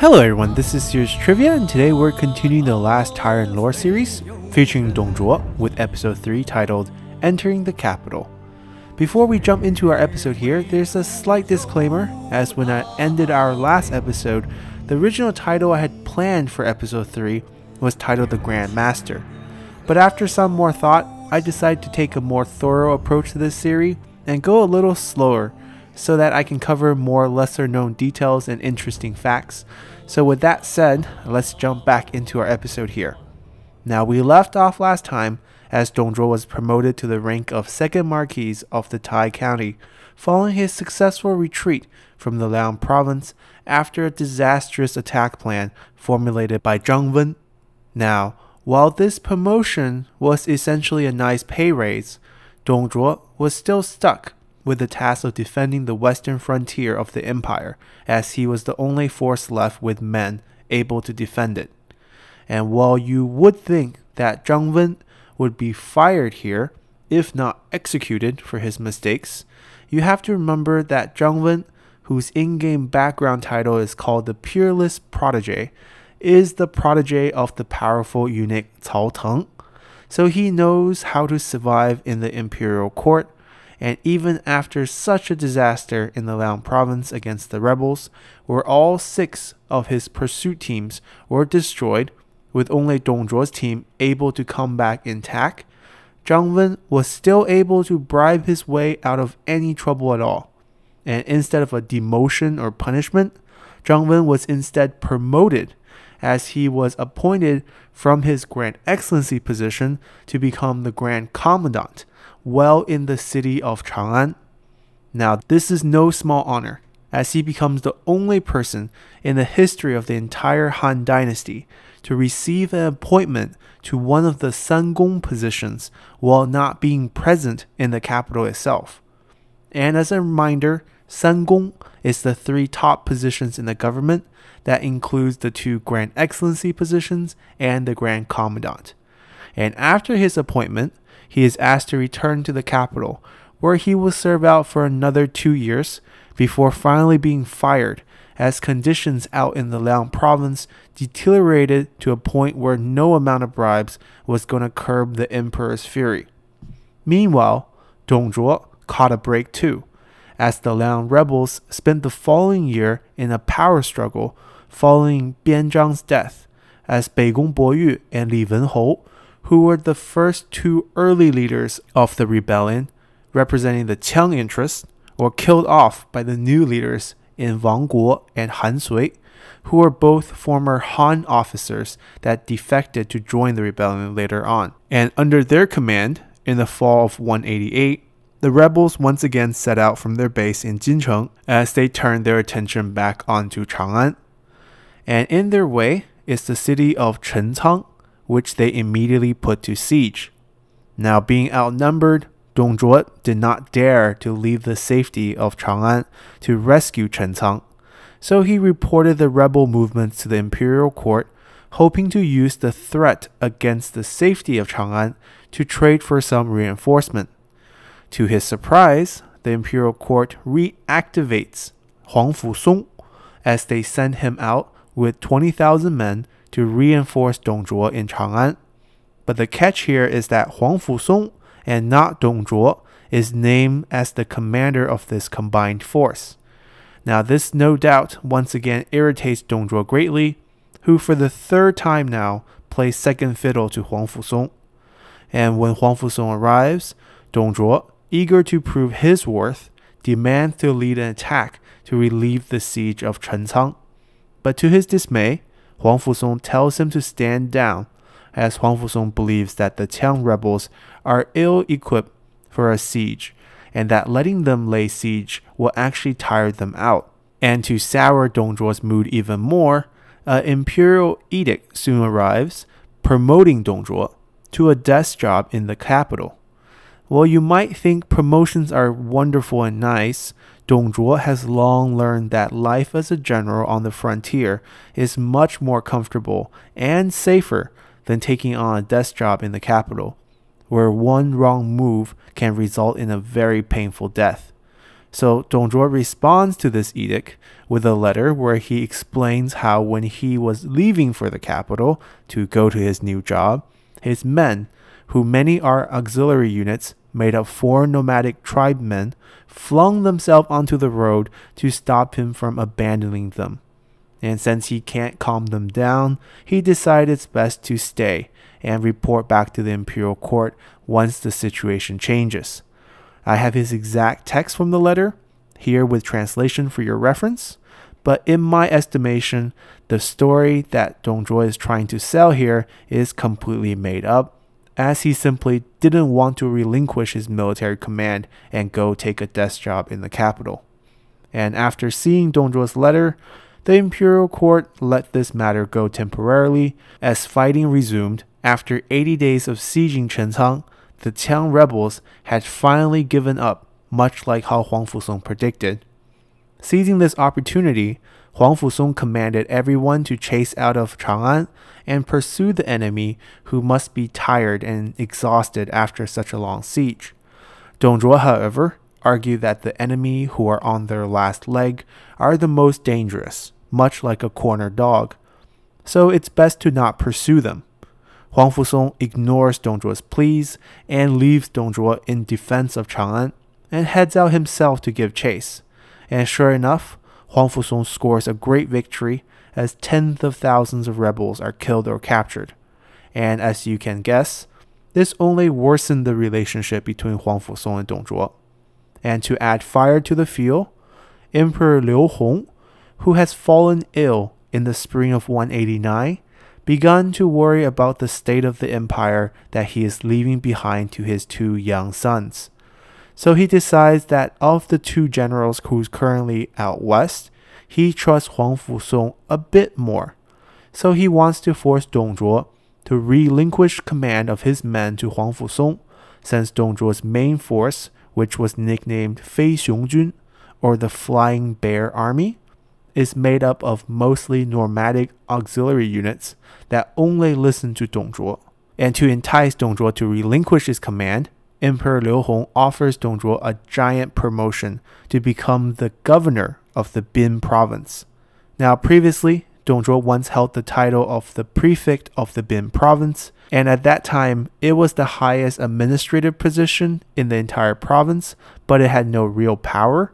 Hello everyone, this is Sears Trivia, and today we're continuing the Last Tyrant lore series, featuring Dong Zhuo, with episode 3 titled Entering the Capital. Before we jump into our episode here, there's a slight disclaimer, as when I ended our last episode, the original title I had planned for episode 3 was titled The Grand Master. But after some more thought, I decided to take a more thorough approach to this series and go a little slower so that I can cover more lesser known details and interesting facts. So, with that said, let's jump back into our episode here. Now, we left off last time as Zhuo was promoted to the rank of second marquis of the Tai County, following his successful retreat from the Liang province after a disastrous attack plan formulated by Zhang Wen. Now, while this promotion was essentially a nice pay raise, Dong Zhuo was still stuck with the task of defending the western frontier of the empire, as he was the only force left with men able to defend it. And while you would think that Zhang Wen would be fired here, if not executed for his mistakes, you have to remember that Zhang Wen, whose in game background title is called the Peerless Protege, is the protege of the powerful eunuch Cao Teng, so he knows how to survive in the imperial court and even after such a disaster in the Liang province against the rebels, where all six of his pursuit teams were destroyed, with only Dong Zhuo's team able to come back intact, Zhang Wen was still able to bribe his way out of any trouble at all. And instead of a demotion or punishment, Zhang Wen was instead promoted as he was appointed from his Grand Excellency position to become the Grand Commandant well in the city of Chang'an. Now, this is no small honor, as he becomes the only person in the history of the entire Han dynasty to receive an appointment to one of the Gong positions while not being present in the capital itself. And as a reminder, Gong is the three top positions in the government that includes the two Grand Excellency positions and the Grand Commandant. And after his appointment, he is asked to return to the capital, where he will serve out for another two years before finally being fired as conditions out in the Liang province deteriorated to a point where no amount of bribes was going to curb the emperor's fury. Meanwhile, Dong Zhuo caught a break too, as the Liang rebels spent the following year in a power struggle following Bian Zhang's death, as Beigong Boyu and Li Wenhou who were the first two early leaders of the rebellion, representing the Qiang interest, were killed off by the new leaders in Wang Guo and Han Sui, who were both former Han officers that defected to join the rebellion later on. And under their command, in the fall of 188, the rebels once again set out from their base in Jincheng as they turned their attention back onto Chang'an. And in their way is the city of Chencang, which they immediately put to siege. Now, being outnumbered, Dong Zhuo did not dare to leave the safety of Chang'an to rescue Chen Cang, so he reported the rebel movements to the imperial court, hoping to use the threat against the safety of Chang'an to trade for some reinforcement. To his surprise, the imperial court reactivates Huang Song, as they send him out with 20,000 men to reinforce Dong Zhuo in Chang'an. But the catch here is that Huang Fusong and not Dong Zhuo is named as the commander of this combined force. Now, this no doubt once again irritates Dong Zhuo greatly, who for the third time now plays second fiddle to Huang Fusong. And when Huang Fusong arrives, Dong Zhuo, eager to prove his worth, demands to lead an attack to relieve the siege of Chencang. But to his dismay, Huang Fusong tells him to stand down, as Huang Fusong believes that the Qiang rebels are ill equipped for a siege, and that letting them lay siege will actually tire them out. And to sour Dongzhuo's mood even more, an imperial edict soon arrives, promoting Dongzhuo to a desk job in the capital. Well, you might think promotions are wonderful and nice, Dong Zhuo has long learned that life as a general on the frontier is much more comfortable and safer than taking on a desk job in the capital, where one wrong move can result in a very painful death. So Dong Zhuo responds to this edict with a letter where he explains how when he was leaving for the capital to go to his new job, his men, who many are auxiliary units, made up four nomadic tribe men, flung themselves onto the road to stop him from abandoning them. And since he can't calm them down, he decided it's best to stay and report back to the imperial court once the situation changes. I have his exact text from the letter here with translation for your reference, but in my estimation, the story that Dong is trying to sell here is completely made up as he simply didn't want to relinquish his military command and go take a desk job in the capital. And after seeing Dong Zhuo's letter, the imperial court let this matter go temporarily as fighting resumed after 80 days of sieging Chencang. The Qiang rebels had finally given up, much like how Huang Fusong predicted. Seizing this opportunity, Huang Fusong commanded everyone to chase out of Chang'an and pursue the enemy, who must be tired and exhausted after such a long siege. Dong Zhuo, however, argued that the enemy who are on their last leg are the most dangerous, much like a corner dog. So it's best to not pursue them. Huang Fusong ignores Dong Zhuo's pleas and leaves Dong Zhuo in defense of Chang'an and heads out himself to give chase. And sure enough, Huang Fusong scores a great victory as tens of thousands of rebels are killed or captured. And as you can guess, this only worsened the relationship between Huang Fusong and Dong Zhuo. And to add fire to the fuel, Emperor Liu Hong, who has fallen ill in the spring of 189, began to worry about the state of the empire that he is leaving behind to his two young sons. So he decides that of the two generals who's currently out west, he trusts Huang Fusong a bit more. So he wants to force Dong Zhuo to relinquish command of his men to Huang Fusong, since Dong Zhuo's main force, which was nicknamed Fei Xiong or the Flying Bear Army, is made up of mostly nomadic auxiliary units that only listen to Dong Zhuo. And to entice Dong Zhuo to relinquish his command, Emperor Liu Hong offers Dongzhuo a giant promotion to become the governor of the Bin province. Now, previously, Dongzhuo once held the title of the prefect of the Bin province, and at that time, it was the highest administrative position in the entire province, but it had no real power.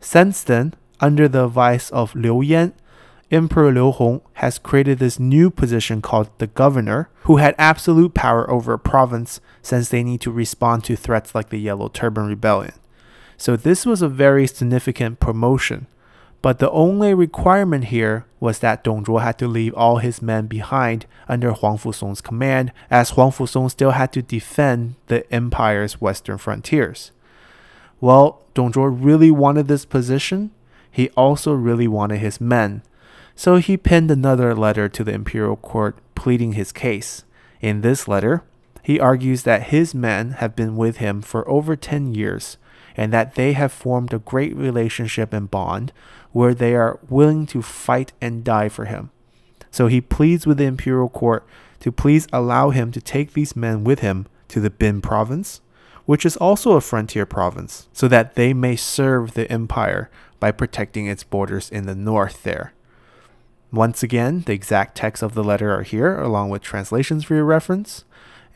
Since then, under the advice of Liu Yan, Emperor Liu Hong has created this new position called the governor, who had absolute power over a province since they need to respond to threats like the Yellow Turban Rebellion. So this was a very significant promotion. But the only requirement here was that Dong Zhuo had to leave all his men behind under Huang Fusong's command, as Huang Fusong still had to defend the empire's western frontiers. Well, Dong Zhuo really wanted this position. He also really wanted his men, so he penned another letter to the imperial court pleading his case. In this letter, he argues that his men have been with him for over 10 years and that they have formed a great relationship and bond where they are willing to fight and die for him. So he pleads with the imperial court to please allow him to take these men with him to the Bin province, which is also a frontier province, so that they may serve the empire by protecting its borders in the north there. Once again, the exact text of the letter are here, along with translations for your reference.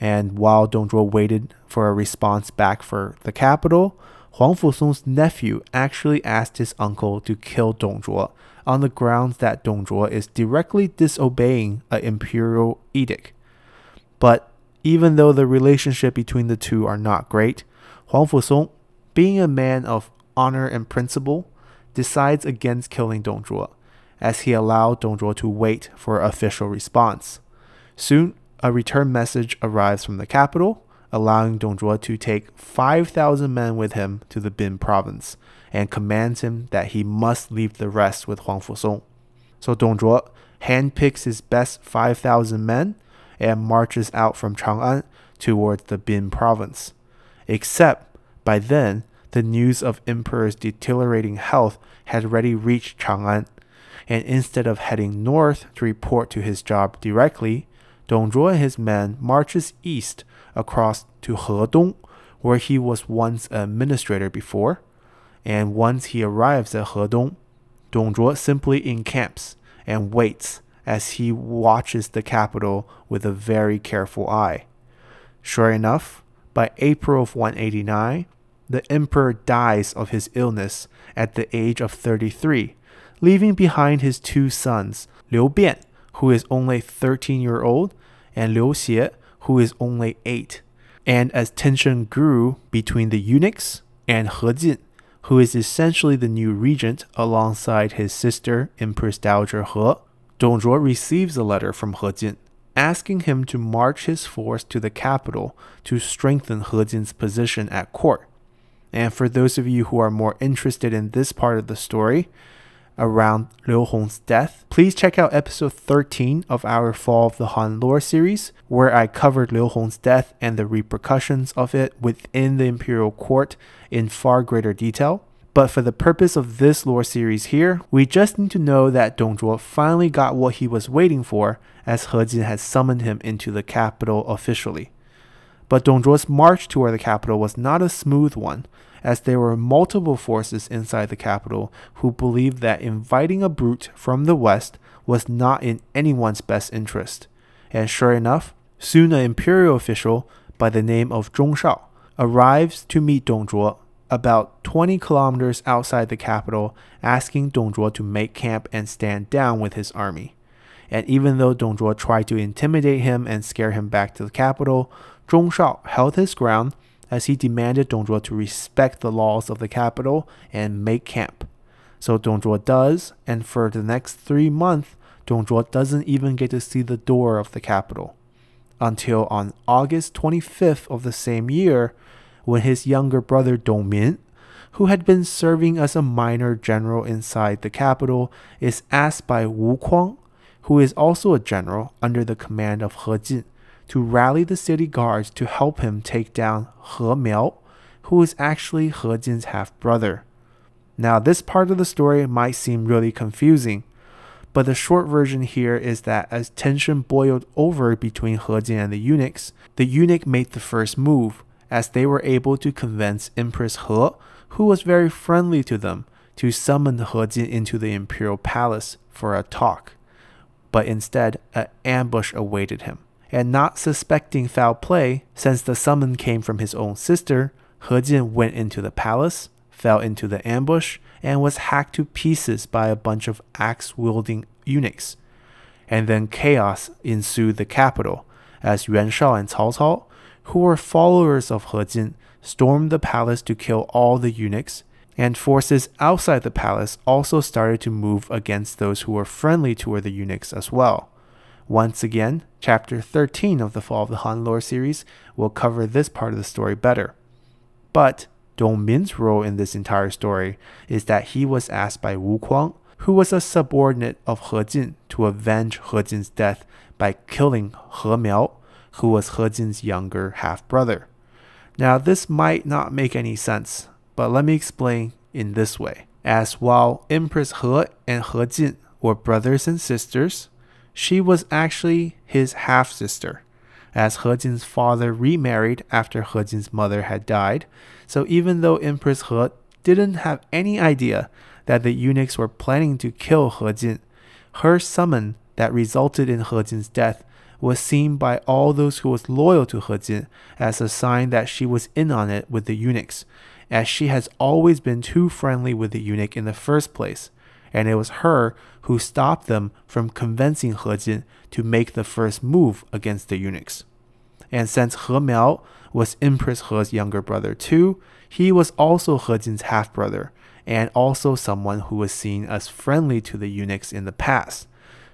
And while Zhuo waited for a response back for the capital, Huang Fusong's nephew actually asked his uncle to kill Zhuo on the grounds that Zhuo is directly disobeying an imperial edict. But even though the relationship between the two are not great, Huang Fusong, being a man of honor and principle, decides against killing Zhuo as he allowed Dongzhuo to wait for official response. Soon, a return message arrives from the capital, allowing Dongzhuo to take 5,000 men with him to the Bin province and commands him that he must leave the rest with Huang Fusong. So Dongzhuo handpicks his best 5,000 men and marches out from Chang'an towards the Bin province. Except by then, the news of Emperor's deteriorating health had already reached Chang'an and instead of heading north to report to his job directly, Dong Zhuo and his men marches east across to Hedong, where he was once administrator before, and once he arrives at Hedong, Zhuo simply encamps and waits as he watches the capital with a very careful eye. Sure enough, by April of 189, the emperor dies of his illness at the age of 33 leaving behind his two sons, Liu Bian, who is only 13 year old, and Liu Xie, who is only 8. And as tension grew between the eunuchs and He Jin, who is essentially the new regent alongside his sister, Empress Dowager He, Dong Zhuo receives a letter from He Jin asking him to march his force to the capital to strengthen He Jin's position at court. And for those of you who are more interested in this part of the story, around Liu Hong's death. Please check out episode 13 of our Fall of the Han lore series, where I covered Liu Hong's death and the repercussions of it within the imperial court in far greater detail. But for the purpose of this lore series here, we just need to know that Dong Zhuo finally got what he was waiting for as He Jin had summoned him into the capital officially. But Dong Zhuo's march toward the capital was not a smooth one, as there were multiple forces inside the capital who believed that inviting a brute from the west was not in anyone's best interest. And sure enough, soon an imperial official by the name of Zhong Shao arrives to meet Dong Zhuo about 20 kilometers outside the capital, asking Dong Zhuo to make camp and stand down with his army. And even though Dong Zhuo tried to intimidate him and scare him back to the capital, Zhong Shao held his ground as he demanded Dong Zhuo to respect the laws of the capital and make camp. So Dong Zhuo does, and for the next three months, Dong Zhuo doesn't even get to see the door of the capital. Until on August 25th of the same year, when his younger brother Dong Min, who had been serving as a minor general inside the capital, is asked by Wu Kuang, who is also a general under the command of He Jin, to rally the city guards to help him take down He Miao, who is actually He Jin's half brother. Now, this part of the story might seem really confusing, but the short version here is that as tension boiled over between He Jin and the eunuchs, the eunuch made the first move, as they were able to convince Empress He, who was very friendly to them, to summon He Jin into the imperial palace for a talk. But instead, an ambush awaited him and not suspecting foul play, since the summon came from his own sister, He Jin went into the palace, fell into the ambush, and was hacked to pieces by a bunch of axe wielding eunuchs. And then chaos ensued the capital, as Yuan Shao and Cao Cao, who were followers of He Jin, stormed the palace to kill all the eunuchs, and forces outside the palace also started to move against those who were friendly toward the eunuchs as well. Once again, chapter 13 of the Fall of the Han lore series will cover this part of the story better. But Dong Min's role in this entire story is that he was asked by Wu Kuang, who was a subordinate of He Jin, to avenge He Jin's death by killing He Miao, who was He Jin's younger half brother. Now, this might not make any sense, but let me explain in this way. As while Empress He and He Jin were brothers and sisters, she was actually his half sister, as Hejin's father remarried after Hejin's mother had died. So even though Empress He didn't have any idea that the eunuchs were planning to kill Jin, her summon that resulted in Jin's death was seen by all those who was loyal to Jin as a sign that she was in on it with the eunuchs, as she has always been too friendly with the eunuch in the first place and it was her who stopped them from convincing He Jin to make the first move against the eunuchs. And since He Miao was Empress He's younger brother too, he was also He Jin's half brother, and also someone who was seen as friendly to the eunuchs in the past.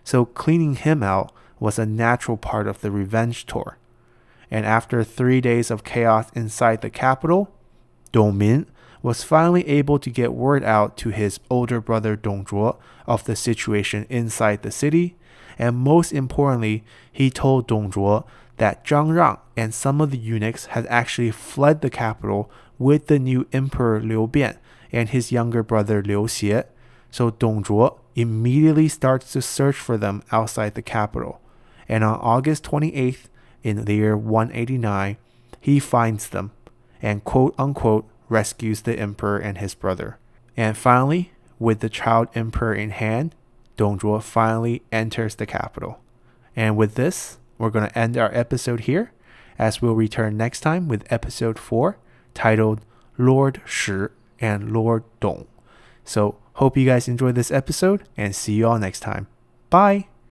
So cleaning him out was a natural part of the revenge tour. And after three days of chaos inside the capital, Min was finally able to get word out to his older brother Dong Zhuo of the situation inside the city, and most importantly, he told Dong Zhuo that Zhang Rang and some of the eunuchs had actually fled the capital with the new emperor Liu Bian and his younger brother Liu Xie. So Dong Zhuo immediately starts to search for them outside the capital. And on August 28th, in the year 189, he finds them and quote unquote rescues the emperor and his brother. And finally, with the child emperor in hand, Dongzhuo finally enters the capital. And with this, we're going to end our episode here, as we'll return next time with episode 4 titled Lord Shi and Lord Dong. So, hope you guys enjoyed this episode and see you all next time. Bye!